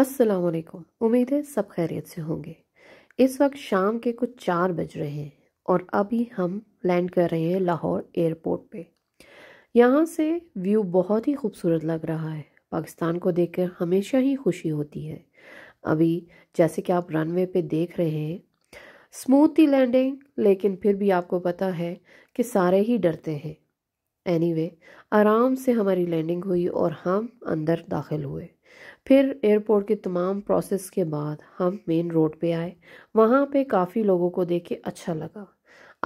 असलकुम उम्मीद है सब खैरियत से होंगे इस वक्त शाम के कुछ चार बज रहे हैं और अभी हम लैंड कर रहे हैं लाहौर एयरपोर्ट पे यहाँ से व्यू बहुत ही खूबसूरत लग रहा है पाकिस्तान को कर हमेशा ही खुशी होती है अभी जैसे कि आप रनवे पे देख रहे हैं स्मूथ ही लैंडिंग लेकिन फिर भी आपको पता है कि सारे ही डरते हैं एनीवे anyway, आराम से हमारी लैंडिंग हुई और हम अंदर दाखिल हुए फिर एयरपोर्ट के तमाम प्रोसेस के बाद हम मेन रोड पे आए वहाँ पे काफ़ी लोगों को देख के अच्छा लगा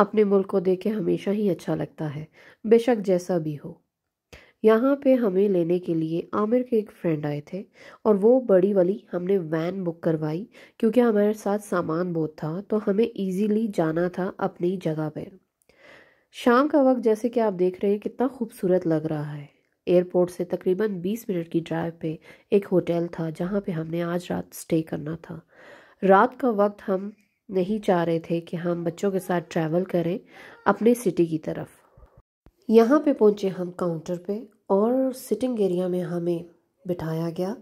अपने मुल्क को देख के हमेशा ही अच्छा लगता है बेशक जैसा भी हो यहाँ पे हमें लेने के लिए आमिर के एक फ्रेंड आए थे और वो बड़ी वाली हमने वैन बुक करवाई क्योंकि हमारे साथ सामान बहुत था तो हमें इजीली जाना था अपनी जगह पर शाम का वक्त जैसे कि आप देख रहे हैं कितना खूबसूरत लग रहा है एयरपोर्ट से तकरीबन 20 मिनट की ड्राइव पे एक होटल था जहाँ पे हमने आज रात स्टे करना था रात का वक्त हम नहीं चाह रहे थे कि हम बच्चों के साथ ट्रैवल करें अपने सिटी की तरफ यहाँ पे पहुँचे हम काउंटर पे और सिटिंग एरिया में हमें बिठाया गया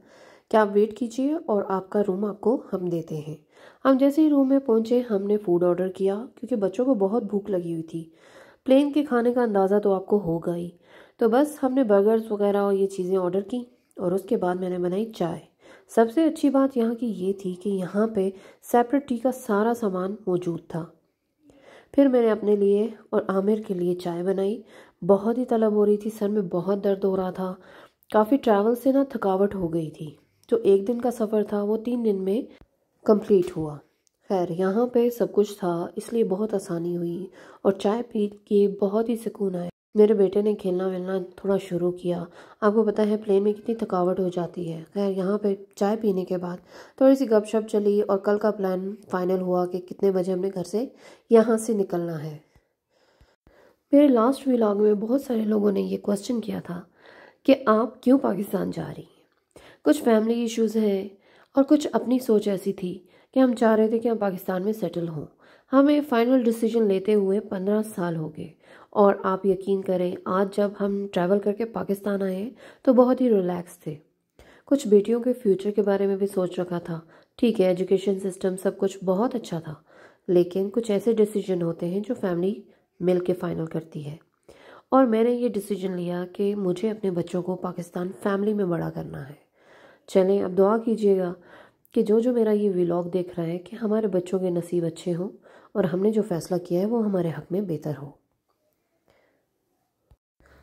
क्या आप वेट कीजिए और आपका रूम आपको हम देते हैं हम जैसे ही रूम में पहुँचे हमने फूड ऑर्डर किया क्योंकि बच्चों को बहुत भूख लगी हुई थी प्लेन के खाने का अंदाज़ा तो आपको होगा ही तो बस हमने बर्गर्स वगैरह और ये चीज़ें ऑर्डर की और उसके बाद मैंने बनाई चाय सबसे अच्छी बात यहाँ की ये थी कि यहाँ पे सेपरेट टी का सारा सामान मौजूद था फिर मैंने अपने लिए और आमिर के लिए चाय बनाई बहुत ही तलब हो रही थी सर में बहुत दर्द हो रहा था काफ़ी ट्रैवल से ना थकावट हो गई थी जो एक दिन का सफ़र था वो तीन दिन में कंप्लीट हुआ खैर यहाँ पे सब कुछ था इसलिए बहुत आसानी हुई और चाय पी के बहुत ही सुकून आया मेरे बेटे ने खेलना वेलना थोड़ा शुरू किया आपको पता है प्लेन में कितनी थकावट हो जाती है खैर यहाँ पे चाय पीने के बाद थोड़ी सी गपशप चली और कल का प्लान फाइनल हुआ कि कितने बजे हमने घर से यहाँ से निकलना है मेरे लास्ट व्लॉग में बहुत सारे लोगों ने ये क्वेश्चन किया था कि आप क्यों पाकिस्तान जा रही हैं कुछ फैमिली इश्यूज़ हैं और कुछ अपनी सोच ऐसी थी कि हम चाह रहे थे कि हम पाकिस्तान में सेटल हों हमें फ़ाइनल डिसीजन लेते हुए पंद्रह साल हो गए और आप यकीन करें आज जब हम ट्रैवल करके पाकिस्तान आए तो बहुत ही रिलैक्स थे कुछ बेटियों के फ्यूचर के बारे में भी सोच रखा था ठीक है एजुकेशन सिस्टम सब कुछ बहुत अच्छा था लेकिन कुछ ऐसे डिसीजन होते हैं जो फैमिली मिल के फाइनल करती है और मैंने ये डिसीजन लिया कि मुझे अपने बच्चों को पाकिस्तान फैमिली में बड़ा करना है चलें अब दुआ कीजिएगा कि जो जो मेरा ये व्लॉग देख रहा है कि हमारे बच्चों के नसीब अच्छे हों और हमने जो फ़ैसला किया है वो हमारे हक में बेहतर हो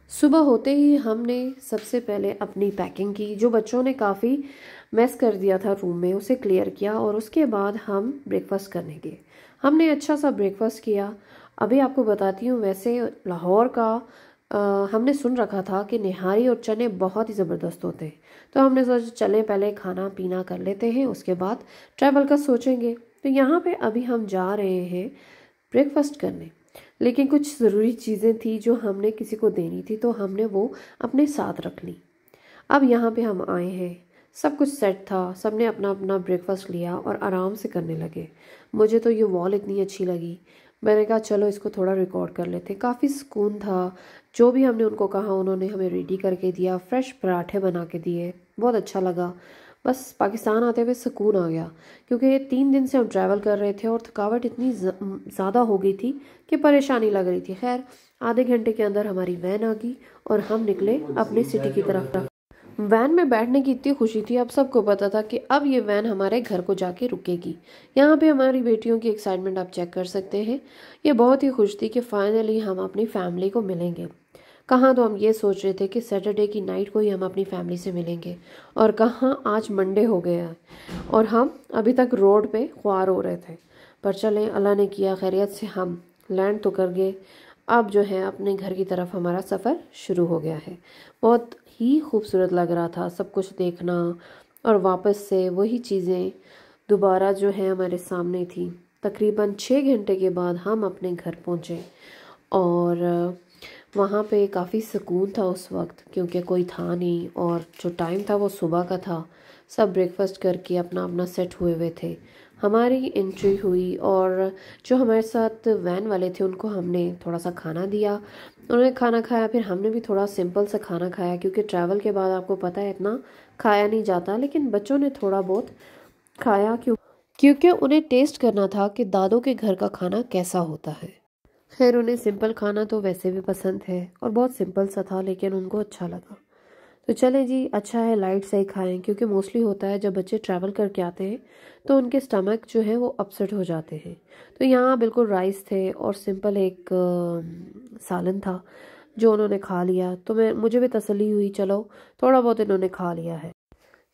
सुबह होते ही हमने सबसे पहले अपनी पैकिंग की जो बच्चों ने काफ़ी मैस कर दिया था रूम में उसे क्लियर किया और उसके बाद हम ब्रेकफास्ट करने गए हमने अच्छा सा ब्रेकफास्ट किया अभी आपको बताती हूँ वैसे लाहौर का आ, हमने सुन रखा था कि निहारी और चने बहुत ही ज़बरदस्त होते हैं तो हमने सोचा चले पहले खाना पीना कर लेते हैं उसके बाद ट्रैवल का सोचेंगे तो यहाँ पे अभी हम जा रहे हैं ब्रेकफास्ट करने लेकिन कुछ ज़रूरी चीज़ें थी जो हमने किसी को देनी थी तो हमने वो अपने साथ रख ली अब यहाँ पे हम आए हैं सब कुछ सेट था सब ने अपना अपना ब्रेकफास्ट लिया और आराम से करने लगे मुझे तो ये वॉल इतनी अच्छी लगी मैंने कहा चलो इसको थोड़ा रिकॉर्ड कर लेते काफ़ी सुकून था जो भी हमने उनको कहा उन्होंने हमें रेडी करके दिया फ्रेश पराठे बना के दिए बहुत अच्छा लगा बस पाकिस्तान आते हुए सुकून आ गया क्योंकि तीन दिन से हम ट्रैवल कर रहे थे और थकावट इतनी ज़्यादा हो गई थी कि परेशानी लग रही थी खैर आधे घंटे के अंदर हमारी वैन आ गई और हम निकले अपने सिटी की तरफ वैन में बैठने की इतनी खुशी थी अब सबको पता था कि अब ये वैन हमारे घर को जाके रुकेगी यहाँ पे हमारी बेटियों की एक्साइटमेंट आप चेक कर सकते हैं ये बहुत ही खुश थी कि फाइनली हम अपनी फैमिली को मिलेंगे कहाँ तो हम ये सोच रहे थे कि सैटरडे की नाइट को ही हम अपनी फैमिली से मिलेंगे और कहाँ आज मंडे हो गया और हम अभी तक रोड पे ख्वार हो रहे थे पर चलें अल्लाह ने किया खैरियत से हम लैंड तो कर गए अब जो है अपने घर की तरफ हमारा सफ़र शुरू हो गया है बहुत ही खूबसूरत लग रहा था सब कुछ देखना और वापस से वही चीज़ें दोबारा जो है हमारे सामने थी तकरीबन छः घंटे के बाद हम अपने घर पहुँचे और वहाँ पे काफ़ी सुकून था उस वक्त क्योंकि कोई था नहीं और जो टाइम था वो सुबह का था सब ब्रेकफास्ट करके अपना अपना सेट हुए हुए थे हमारी एंट्री हुई और जो हमारे साथ वैन वाले थे उनको हमने थोड़ा सा खाना दिया उन्होंने खाना खाया फिर हमने भी थोड़ा सिंपल सा खाना खाया क्योंकि ट्रैवल के बाद आपको पता है इतना खाया नहीं जाता लेकिन बच्चों ने थोड़ा बहुत खाया क्यों क्योंकि उन्हें टेस्ट करना था कि दादों के घर का खाना कैसा होता है खैर उन्हें सिंपल खाना तो वैसे भी पसंद है और बहुत सिंपल सा था लेकिन उनको अच्छा लगा तो चले जी अच्छा है लाइट से ही खाएं क्योंकि मोस्टली होता है जब बच्चे ट्रैवल करके आते हैं तो उनके स्टमक जो है वो अपसेट हो जाते हैं तो यहाँ बिल्कुल राइस थे और सिंपल एक सालन था जो उन्होंने खा लिया तो मैं मुझे भी तसली हुई चलो थोड़ा बहुत इन्होंने खा लिया है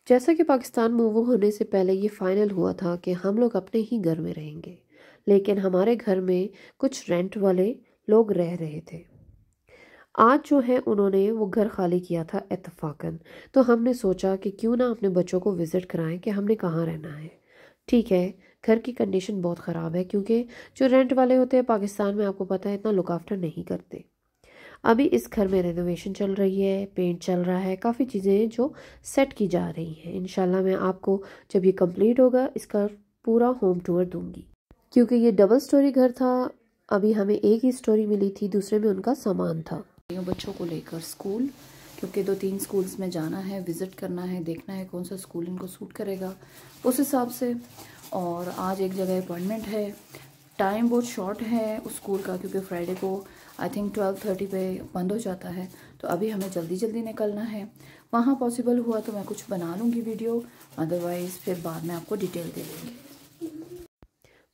जैसा कि पाकिस्तान मूव होने से पहले ये फाइनल हुआ था कि हम लोग अपने ही घर में रहेंगे लेकिन हमारे घर में कुछ रेंट वाले लोग रह रहे थे आज जो है उन्होंने वो घर खाली किया था इतफाक़न तो हमने सोचा कि क्यों ना अपने बच्चों को विज़िट कराएं कि हमने कहाँ रहना है ठीक है घर की कंडीशन बहुत ख़राब है क्योंकि जो रेंट वाले होते हैं पाकिस्तान में आपको पता है इतना लुकाफ्टर नहीं करते अभी इस घर में रेनोवेशन चल रही है पेंट चल रहा है काफ़ी चीज़ें हैं जो सेट की जा रही हैं इन मैं आपको जब ये कंप्लीट होगा इसका पूरा होम टूर दूंगी क्योंकि ये डबल स्टोरी घर था अभी हमें एक ही स्टोरी मिली थी दूसरे में उनका सामान था बच्चों को लेकर स्कूल क्योंकि दो तीन स्कूल्स में जाना है विज़िट करना है देखना है कौन सा स्कूल इनको सूट करेगा उस हिसाब से और आज एक जगह अपॉइंटमेंट है टाइम बहुत शॉर्ट है उस स्कूल का क्योंकि फ्राइडे को आई थिंक ट्वेल्व थर्टी पे बंद हो जाता है तो अभी हमें जल्दी जल्दी निकलना है वहाँ पॉसिबल हुआ तो मैं कुछ बना लूँगी वीडियो अदरवाइज़ फिर बाद में आपको डिटेल दे देंगे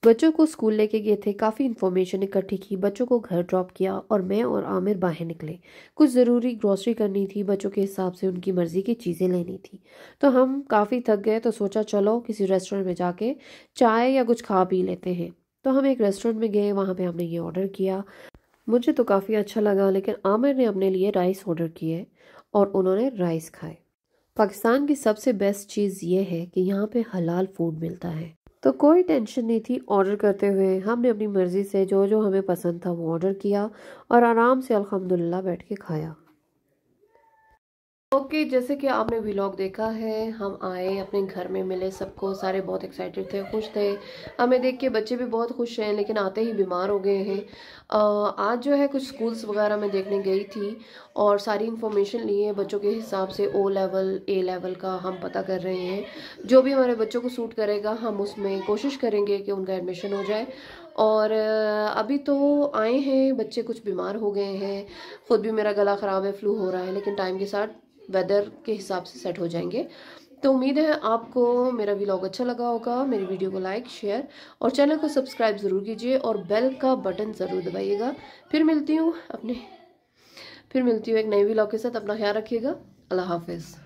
बच्चों को स्कूल लेके गए थे काफ़ी इन्फॉर्मेशन इकट्ठी की बच्चों को घर ड्रॉप किया और मैं और आमिर बाहर निकले कुछ ज़रूरी ग्रॉसरी करनी थी बच्चों के हिसाब से उनकी मर्ज़ी की चीज़ें लेनी थी तो हम काफ़ी थक गए तो सोचा चलो किसी रेस्टोरेंट में जाके चाय या कुछ खा पी लेते हैं तो हम एक रेस्टोरेंट में गए वहाँ पर हमने ये ऑर्डर किया मुझे तो काफ़ी अच्छा लगा लेकिन आमिर ने अपने लिए राइस ऑर्डर किए और उन्होंने राइस खाए पाकिस्तान की सबसे बेस्ट चीज़ ये है कि यहाँ पे हलाल फूड मिलता है तो कोई टेंशन नहीं थी ऑर्डर करते हुए हमने अपनी मर्ज़ी से जो जो हमें पसंद था वो ऑर्डर किया और आराम से अल्हम्दुलिल्लाह बैठ के खाया ओके okay, जैसे कि आपने व्लॉग देखा है हम आए अपने घर में मिले सबको सारे बहुत एक्साइटेड थे खुश थे हमें देख के बच्चे भी बहुत खुश हैं लेकिन आते ही बीमार हो गए हैं आज जो है कुछ स्कूल्स वगैरह में देखने गई थी और सारी इन्फॉर्मेशन लिए बच्चों के हिसाब से ओ लेवल ए लेवल का हम पता कर रहे हैं जो भी हमारे बच्चों को सूट करेगा हम उसमें कोशिश करेंगे कि उनका एडमिशन हो जाए और अभी तो आए हैं बच्चे कुछ बीमार हो गए हैं ख़ुद भी मेरा गला ख़राब है फ्लू हो रहा है लेकिन टाइम के साथ वेदर के हिसाब से सेट हो जाएंगे तो उम्मीद है आपको मेरा व्लॉग अच्छा लगा होगा मेरी वीडियो को लाइक शेयर और चैनल को सब्सक्राइब ज़रूर कीजिए और बेल का बटन ज़रूर दबाइएगा फिर मिलती हूँ अपने फिर मिलती हूँ एक नए व्लॉग के साथ अपना ख्याल रखिएगा अल्लाह हाफिज़